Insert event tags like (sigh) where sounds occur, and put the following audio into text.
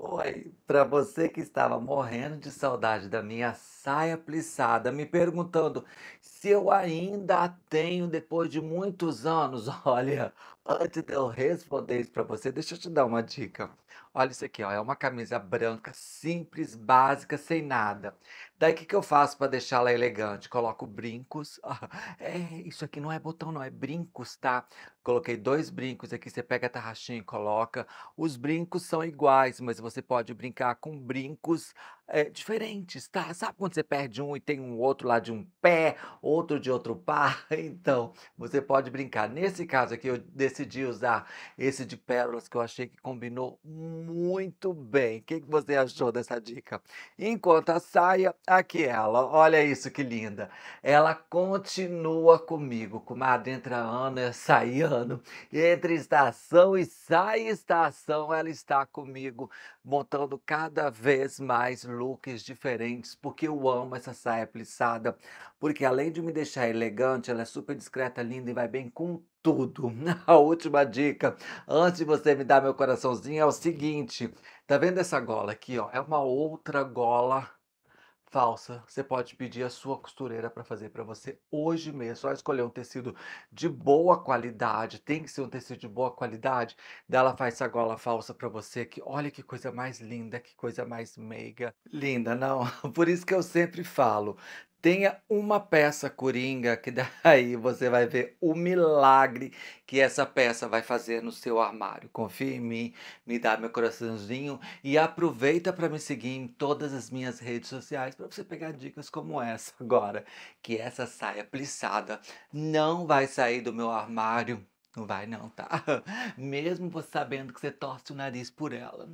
Oi, para você que estava morrendo de saudade da minha saia plissada, me perguntando se eu ainda a tenho depois de muitos anos, (laughs) olha, Antes de eu responder isso para você, deixa eu te dar uma dica. Olha isso aqui, ó, é uma camisa branca, simples, básica, sem nada. Daí o que, que eu faço para deixar ela elegante? Coloco brincos. (laughs) É, isso aqui não é botão, não, é brincos, tá? Coloquei dois brincos aqui, você pega a tarraxinha e coloca. Os brincos são iguais, mas você pode brincar com brincos é, diferentes, tá? Sabe quando você perde um e tem um outro lá de um pé, outro de outro par? (laughs) Então, você pode brincar. Nesse caso aqui, eu desci decidi usar esse de pérolas que eu achei que combinou muito bem. O que, que você achou dessa dica? Enquanto a saia, aqui ela. Olha isso que linda. Ela continua comigo, comadre. Entra ano, e sai ano. Entre estação e sai estação, ela está comigo, montando cada vez mais looks diferentes, porque eu amo essa saia plissada. Porque além de me deixar elegante, ela é super discreta, linda e vai bem com tudo. (laughs) A última dica, antes de você me dar meu coraçãozinho, é o seguinte: tá vendo essa gola aqui? Ó? É uma outra gola falsa. Você pode pedir a sua costureira para fazer para você hoje mesmo. Só escolher um tecido de boa qualidade. Tem que ser um tecido de boa qualidade. Dela faz essa gola falsa para você. Que olha que coisa mais linda, que coisa mais meiga. Linda, não? (laughs) Por isso que eu sempre falo, Tenha uma peça coringa, que (laughs) daí você vai ver o milagre que essa peça vai fazer no seu armário. Confie em mim, me dá meu coraçãozinho e aproveita para me seguir em todas as minhas redes sociais para você pegar dicas como essa agora, que essa saia plissada não vai sair do meu armário. Não vai não, tá? (laughs) Mesmo você sabendo que você torce o nariz por ela.